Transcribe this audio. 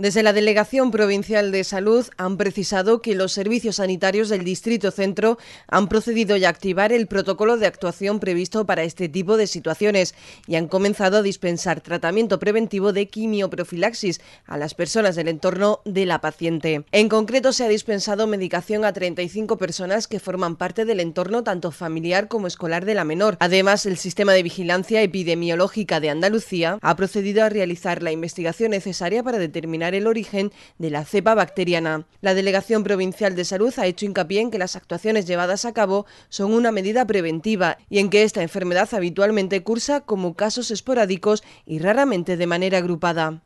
Desde la Delegación Provincial de Salud han precisado que los servicios sanitarios del Distrito Centro han procedido a activar el protocolo de actuación previsto para este tipo de situaciones y han comenzado a dispensar tratamiento preventivo de quimioprofilaxis a las personas del entorno de la paciente. En concreto, se ha dispensado medicación a 35 personas que forman parte del entorno tanto familiar como escolar de la menor. Además, el Sistema de Vigilancia Epidemiológica de Andalucía ha procedido a realizar la investigación necesaria para determinar el origen de la cepa bacteriana. La Delegación Provincial de Salud ha hecho hincapié en que las actuaciones llevadas a cabo son una medida preventiva y en que esta enfermedad habitualmente cursa como casos esporádicos y raramente de manera agrupada.